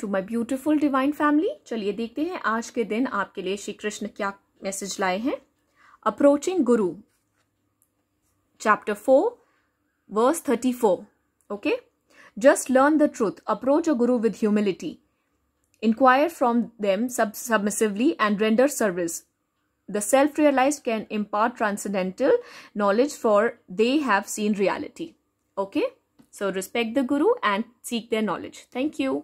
to my beautiful divine family चलिए देखते हैं आज के दिन आपके लिए श्री कृष्ण क्या मैसेज लाए हैं approaching guru chapter four verse thirty four okay just learn the truth approach a guru with humility inquire from them सब submissively and render service the self realize can impart transcendental knowledge for they have seen reality okay so respect the guru and seek the knowledge thank you